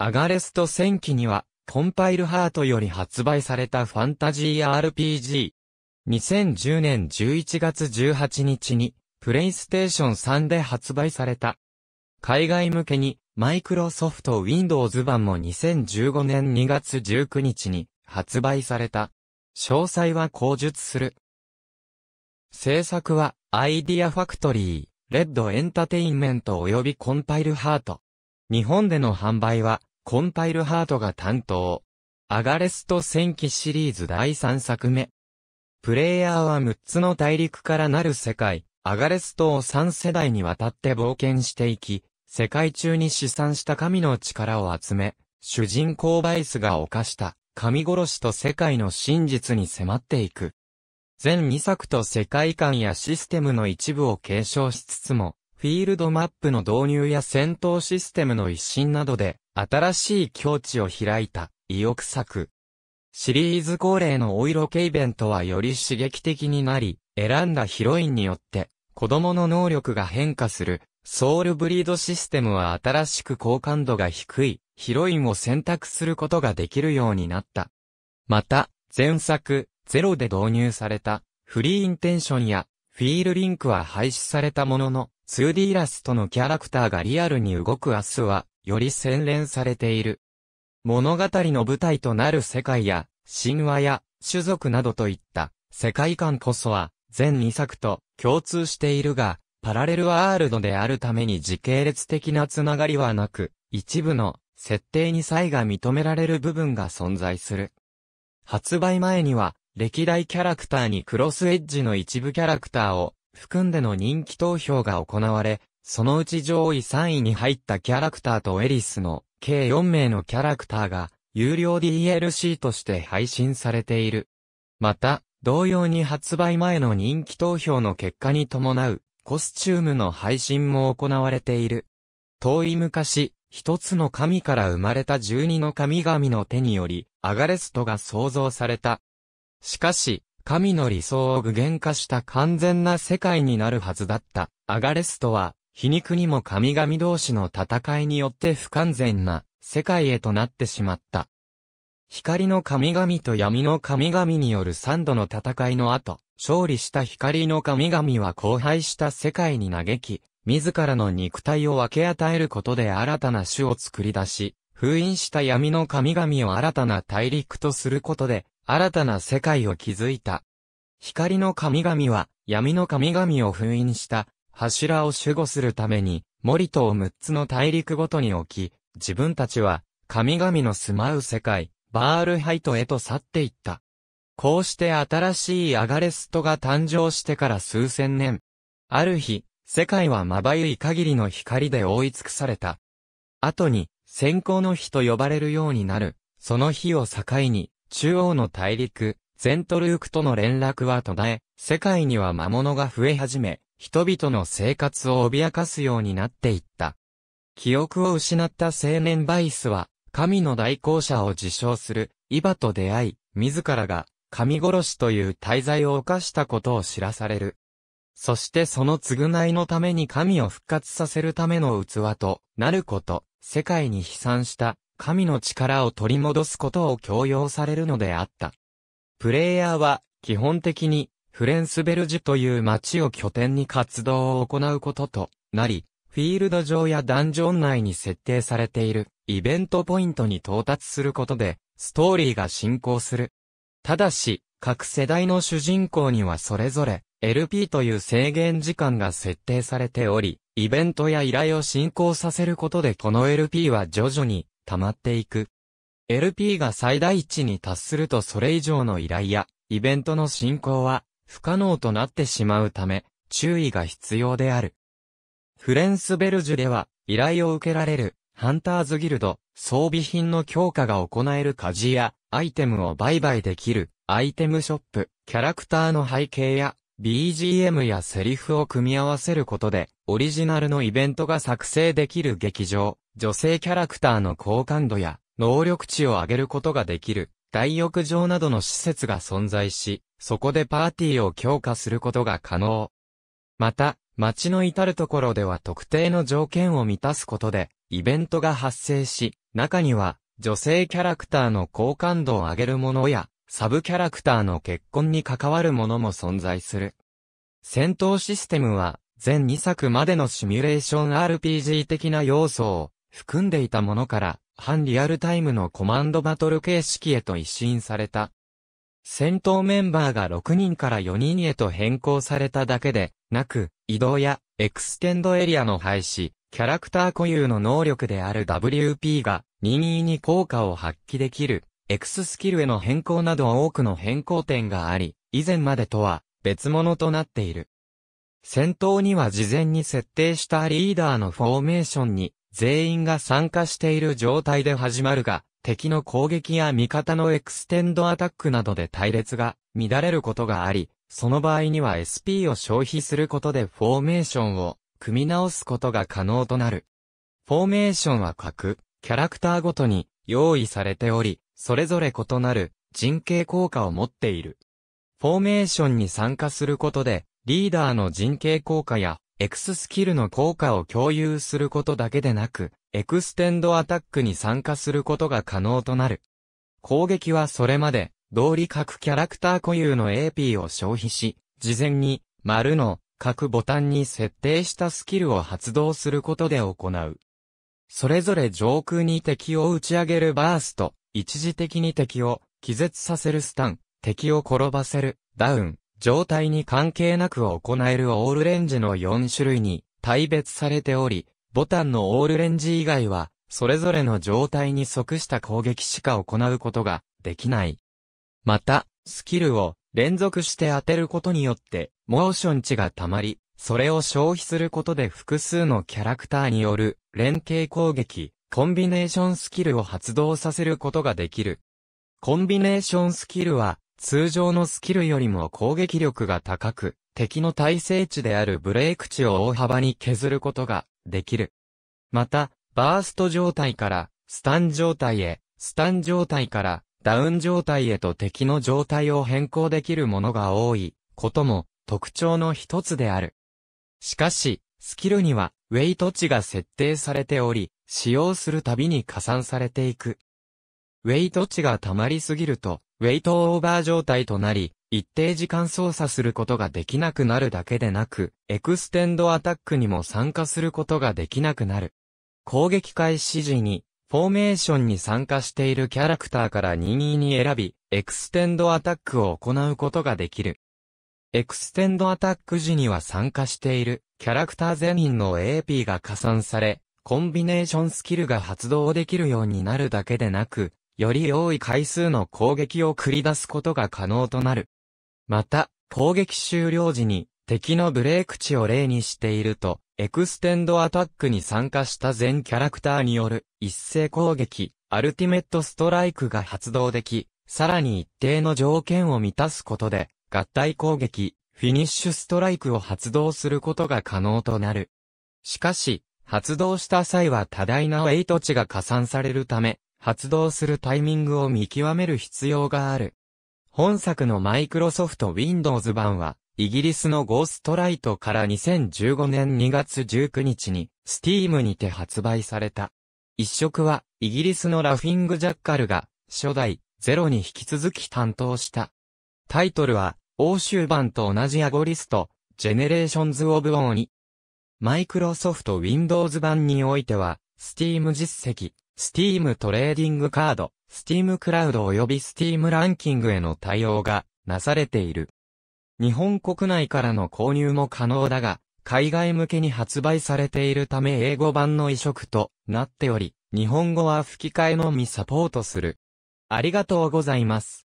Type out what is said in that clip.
アガレスト戦記には、コンパイルハートより発売されたファンタジー RPG。2010年11月18日に、プレイステーション3で発売された。海外向けに、マイクロソフト Windows 版も2015年2月19日に発売された。詳細は口述する。制作は、アイディアファクトリー、レッドエンタテインメント及びコンパイルハート。日本での販売は、コンパイルハートが担当。アガレスト戦記シリーズ第3作目。プレイヤーは6つの大陸からなる世界、アガレストを3世代にわたって冒険していき、世界中に試算した神の力を集め、主人公バイスが犯した神殺しと世界の真実に迫っていく。全2作と世界観やシステムの一部を継承しつつも、フィールドマップの導入や戦闘システムの一新などで、新しい境地を開いた、意欲作。シリーズ恒例のお色気イベントはより刺激的になり、選んだヒロインによって、子供の能力が変化する、ソウルブリードシステムは新しく好感度が低い、ヒロインを選択することができるようになった。また、前作、ゼロで導入された、フリーインテンションや、フィールリンクは廃止されたものの、2D イラストのキャラクターがリアルに動く明日は、より洗練されている。物語の舞台となる世界や、神話や、種族などといった、世界観こそは、全2作と共通しているが、パラレルワールドであるために時系列的なつながりはなく、一部の設定に差異が認められる部分が存在する。発売前には、歴代キャラクターにクロスエッジの一部キャラクターを含んでの人気投票が行われ、そのうち上位3位に入ったキャラクターとエリスの計4名のキャラクターが有料 DLC として配信されている。また、同様に発売前の人気投票の結果に伴うコスチュームの配信も行われている。遠い昔、一つの神から生まれた十二の神々の手により、アガレストが創造された。しかし、神の理想を具現化した完全な世界になるはずだった。アガレストは、皮肉にも神々同士の戦いによって不完全な世界へとなってしまった。光の神々と闇の神々による三度の戦いの後、勝利した光の神々は荒廃した世界に嘆き、自らの肉体を分け与えることで新たな種を作り出し、封印した闇の神々を新たな大陸とすることで、新たな世界を築いた。光の神々は、闇の神々を封印した柱を守護するために、森戸を6つの大陸ごとに置き、自分たちは、神々の住まう世界、バールハイトへと去っていった。こうして新しいアガレストが誕生してから数千年。ある日、世界はまばゆい限りの光で覆い尽くされた。後に、先行の日と呼ばれるようになる。その日を境に、中央の大陸、ゼントルークとの連絡は途絶え、世界には魔物が増え始め、人々の生活を脅かすようになっていった。記憶を失った青年バイスは、神の代行者を自称する、イバと出会い、自らが、神殺しという大罪を犯したことを知らされる。そしてその償いのために神を復活させるための器となること、世界に悲惨した神の力を取り戻すことを強要されるのであった。プレイヤーは基本的にフレンスベルジュという町を拠点に活動を行うこととなり、フィールド上やダンジョン内に設定されているイベントポイントに到達することで、ストーリーが進行する。ただし、各世代の主人公にはそれぞれ、LP という制限時間が設定されており、イベントや依頼を進行させることでこの LP は徐々に溜まっていく。LP が最大値に達するとそれ以上の依頼や、イベントの進行は不可能となってしまうため、注意が必要である。フレンスベルジュでは、依頼を受けられる、ハンターズギルド、装備品の強化が行える鍛冶や、アイテムを売買できる、アイテムショップ、キャラクターの背景や、BGM やセリフを組み合わせることで、オリジナルのイベントが作成できる劇場、女性キャラクターの好感度や、能力値を上げることができる、大浴場などの施設が存在し、そこでパーティーを強化することが可能。また、街の至るところでは特定の条件を満たすことで、イベントが発生し、中には、女性キャラクターの好感度を上げるものや、サブキャラクターの結婚に関わるものも存在する。戦闘システムは、全2作までのシミュレーション RPG 的な要素を含んでいたものから、反リアルタイムのコマンドバトル形式へと一新された。戦闘メンバーが6人から4人へと変更されただけで、なく、移動や、エクステンドエリアの廃止、キャラクター固有の能力である WP が、任意に効果を発揮できる、X スキルへの変更など多くの変更点があり、以前までとは、別物となっている。戦闘には事前に設定したリーダーのフォーメーションに、全員が参加している状態で始まるが、敵の攻撃や味方のエクステンドアタックなどで隊列が乱れることがあり、その場合には SP を消費することでフォーメーションを組み直すことが可能となる。フォーメーションは各キャラクターごとに用意されており、それぞれ異なる人形効果を持っている。フォーメーションに参加することで、リーダーの人形効果や X スキルの効果を共有することだけでなく、エクステンドアタックに参加することが可能となる。攻撃はそれまで、通り各キャラクター固有の AP を消費し、事前に、丸の各ボタンに設定したスキルを発動することで行う。それぞれ上空に敵を打ち上げるバースト、一時的に敵を気絶させるスタン、敵を転ばせる、ダウン、状態に関係なく行えるオールレンジの4種類に大別されており、ボタンのオールレンジ以外は、それぞれの状態に即した攻撃しか行うことができない。また、スキルを連続して当てることによって、モーション値が溜まり、それを消費することで複数のキャラクターによる連携攻撃、コンビネーションスキルを発動させることができる。コンビネーションスキルは、通常のスキルよりも攻撃力が高く、敵の耐性値であるブレイク値を大幅に削ることができる。また、バースト状態から、スタン状態へ、スタン状態から、ダウン状態へと敵の状態を変更できるものが多い、ことも、特徴の一つである。しかし、スキルには、ウェイト値が設定されており、使用するたびに加算されていく。ウェイト値が溜まりすぎると、ウェイトオーバー状態となり、一定時間操作することができなくなるだけでなく、エクステンドアタックにも参加することができなくなる。攻撃開始時に、フォーメーションに参加しているキャラクターから任意に選び、エクステンドアタックを行うことができる。エクステンドアタック時には参加しているキャラクター全員の AP が加算され、コンビネーションスキルが発動できるようになるだけでなく、より多い回数の攻撃を繰り出すことが可能となる。また、攻撃終了時に敵のブレーク値を例にしていると、エクステンドアタックに参加した全キャラクターによる一斉攻撃、アルティメットストライクが発動でき、さらに一定の条件を満たすことで、合体攻撃、フィニッシュストライクを発動することが可能となる。しかし、発動した際は多大なウェイト値が加算されるため、発動するタイミングを見極める必要がある。本作のマイクロソフト Windows 版は、イギリスのゴーストライトから2015年2月19日に、Steam にて発売された。一色は、イギリスのラフィング・ジャッカルが、初代、ゼロに引き続き担当した。タイトルは、欧州版と同じアゴリスト、ジェネレーションズ・オブ・オーに。マイクロソフト Windows 版においては、Steam 実績、Steam トレーディングカード、Steam クラウド及び Steam ランキングへの対応がなされている。日本国内からの購入も可能だが、海外向けに発売されているため英語版の移植となっており、日本語は吹き替えのみサポートする。ありがとうございます。